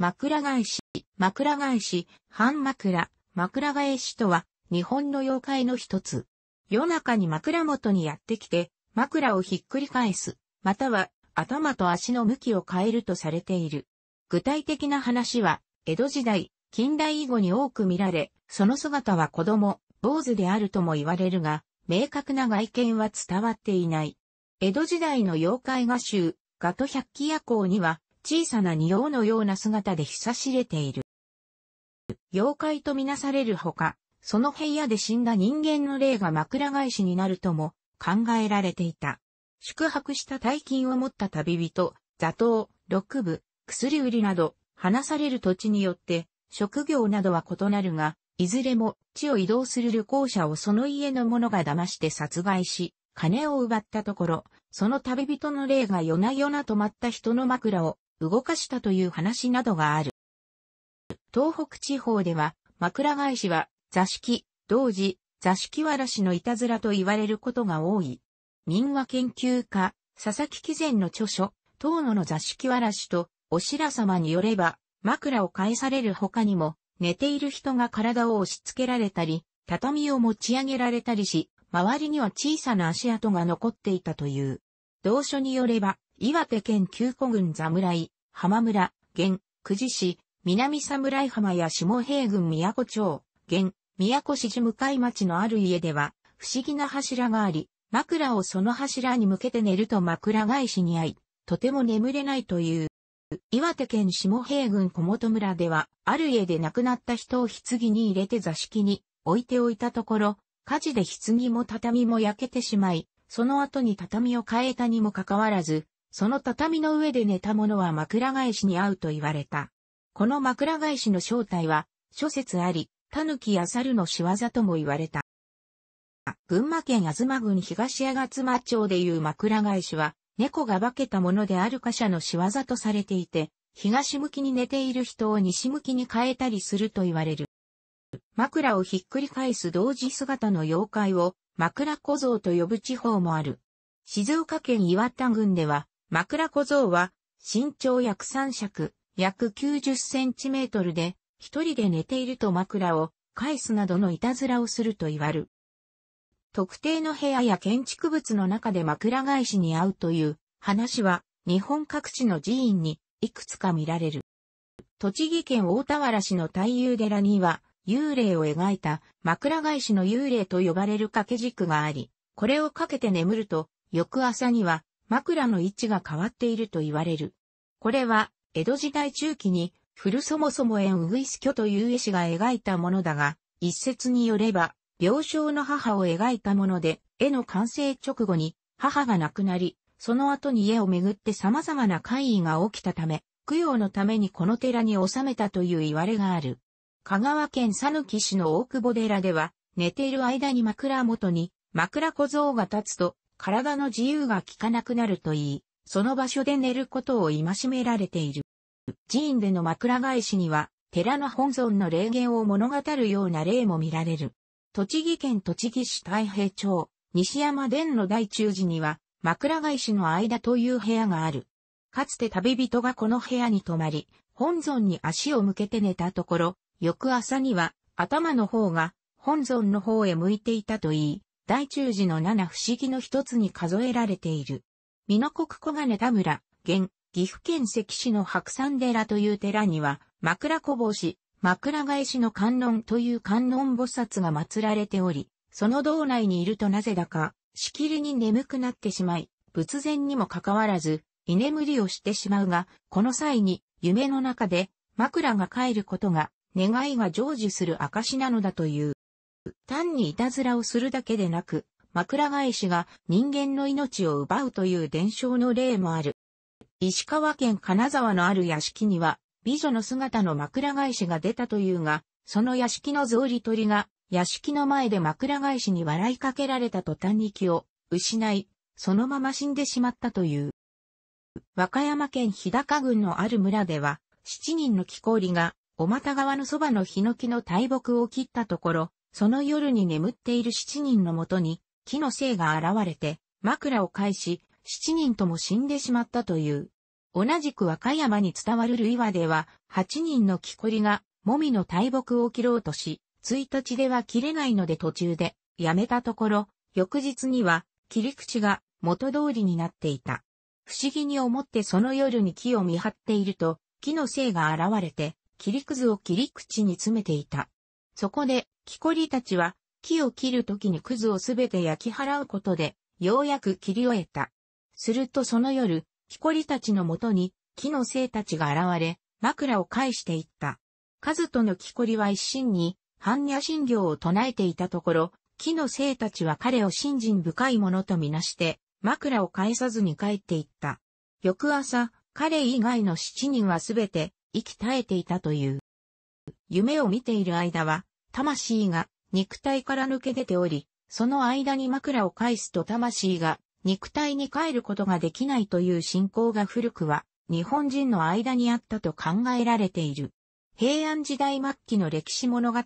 枕返し、枕返し、半枕、枕返しとは、日本の妖怪の一つ。夜中に枕元にやってきて、枕をひっくり返す、または、頭と足の向きを変えるとされている。具体的な話は、江戸時代、近代以後に多く見られ、その姿は子供、坊主であるとも言われるが、明確な外見は伝わっていない。江戸時代の妖怪画集、ガト百鬼夜行には、小さな仁王のような姿で久しれている。妖怪とみなされるほか、その部屋で死んだ人間の霊が枕返しになるとも考えられていた。宿泊した大金を持った旅人、座頭、六部、薬売りなど、話される土地によって、職業などは異なるが、いずれも地を移動する旅行者をその家の者が騙して殺害し、金を奪ったところ、その旅人の霊が夜な夜な泊まった人の枕を動かしたという話などがある。東北地方では、枕返しは、座敷、同時、座敷わらしのいたずらと言われることが多い。民話研究家、佐々木貴前の著書、東野の座敷わらしと、おしら様によれば、枕を返される他にも、寝ている人が体を押し付けられたり、畳を持ち上げられたりし、周りには小さな足跡が残っていたという。同書によれば、岩手県旧古郡侍、浜村、現、久慈市、南侍浜や下平郡宮古町、現、宮古市寺向かい町のある家では、不思議な柱があり、枕をその柱に向けて寝ると枕返しに遭い、とても眠れないという。岩手県下平郡小本村では、ある家で亡くなった人を棺に入れて座敷に置いておいたところ、火事で棺も畳も焼けてしまい、その後に畳を変えたにもかかわらず、その畳の上で寝た者は枕返しに合うと言われた。この枕返しの正体は、諸説あり、狸や猿の仕業とも言われた。群馬県妻郡東吾妻町でいう枕返しは、猫が化けたものである貨車の仕業とされていて、東向きに寝ている人を西向きに変えたりすると言われる。枕をひっくり返す同時姿の妖怪を枕小僧と呼ぶ地方もある。静岡県岩田郡では枕小僧は身長約3尺、約90センチメートルで、一人で寝ていると枕を返すなどのいたずらをすると言わる。特定の部屋や建築物の中で枕返しに会うという話は日本各地の寺院にいくつか見られる。栃木県大田原市の太夫寺には幽霊を描いた枕返しの幽霊と呼ばれる掛け軸があり、これをかけて眠ると翌朝には枕の位置が変わっていると言われる。これは、江戸時代中期に、古そもそも縁ウイス居という絵師が描いたものだが、一説によれば、病床の母を描いたもので、絵の完成直後に、母が亡くなり、その後に家をめぐって様々な怪異が起きたため、供養のためにこの寺に収めたという言われがある。香川県佐岐市の大久保寺では、寝ている間に枕元に枕小僧が立つと、体の自由が効かなくなるといい、その場所で寝ることを戒められている。寺院での枕返しには、寺の本尊の霊言を物語るような例も見られる。栃木県栃木市太平町、西山殿の大中寺には、枕返しの間という部屋がある。かつて旅人がこの部屋に泊まり、本尊に足を向けて寝たところ、翌朝には頭の方が本尊の方へ向いていたといい、大中寺の七不思議の一つに数えられている。美濃国小金田村、現、岐阜県関市の白山寺という寺には、枕小坊子枕返しの観音という観音菩薩が祀られており、その道内にいるとなぜだか、しきりに眠くなってしまい、仏前にもかかわらず、居眠りをしてしまうが、この際に、夢の中で、枕が帰ることが、願いが成就する証なのだという。単にいたずらをするだけでなく、枕返しが人間の命を奪うという伝承の例もある。石川県金沢のある屋敷には、美女の姿の枕返しが出たというが、その屋敷の草履取りが、屋敷の前で枕返しに笑いかけられた途端に気を失い、そのまま死んでしまったという。和歌山県日高郡のある村では、7人の木こりが、お股川のそばのヒノキの大木を切ったところ、その夜に眠っている七人のもとに、木の精が現れて、枕を返し、七人とも死んでしまったという。同じく和歌山に伝わる類話では、八人の木こりが、もみの大木を切ろうとし、一日では切れないので途中で、やめたところ、翌日には、切り口が元通りになっていた。不思議に思ってその夜に木を見張っていると、木の精が現れて、切りくずを切り口に詰めていた。そこで、木こりたちは、木を切るときにクズをすべて焼き払うことで、ようやく切り終えた。するとその夜、木こりたちのもとに、木の生たちが現れ、枕を返していった。カズとの木こりは一心に、般若心経を唱えていたところ、木の生たちは彼を信心深いものとみなして、枕を返さずに帰っていった。翌朝、彼以外の七人はすべて、息絶えていたという。夢を見ている間は、魂が肉体から抜け出ており、その間に枕を返すと魂が肉体に帰ることができないという信仰が古くは日本人の間にあったと考えられている。平安時代末期の歴史物語、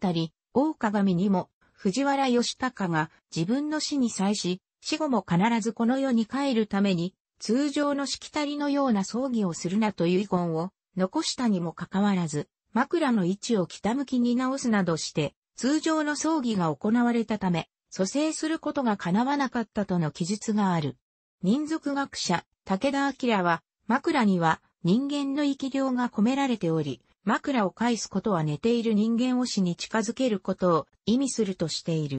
大鏡にも藤原義高が自分の死に際し、死後も必ずこの世に帰るために通常のしきたりのような葬儀をするなという遺言を残したにもかかわらず、枕の位置を北向きに直すなどして、通常の葬儀が行われたため、蘇生することが叶わなかったとの記述がある。民族学者、武田明は、枕には人間の生き量が込められており、枕を返すことは寝ている人間を死に近づけることを意味するとしている。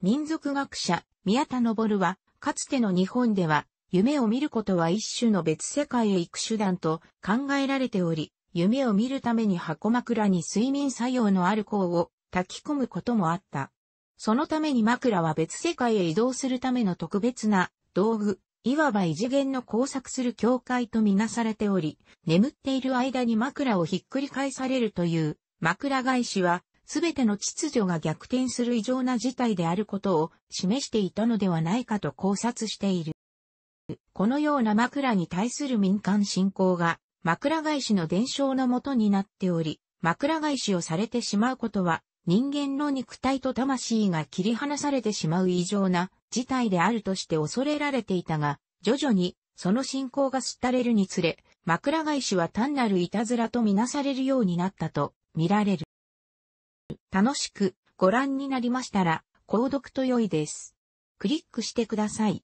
民族学者、宮田昇は、かつての日本では、夢を見ることは一種の別世界へ行く手段と考えられており、夢を見るために箱枕に睡眠作用のある項を炊き込むこともあった。そのために枕は別世界へ移動するための特別な道具、いわば異次元の工作する境界とみなされており、眠っている間に枕をひっくり返されるという枕返しは、すべての秩序が逆転する異常な事態であることを示していたのではないかと考察している。このような枕に対する民間信仰が枕返しの伝承のもとになっており、枕返しをされてしまうことは人間の肉体と魂が切り離されてしまう異常な事態であるとして恐れられていたが、徐々にその信仰が廃れるにつれ、枕返しは単なるいたずらとみなされるようになったと見られる。楽しくご覧になりましたら、購読と良いです。クリックしてください。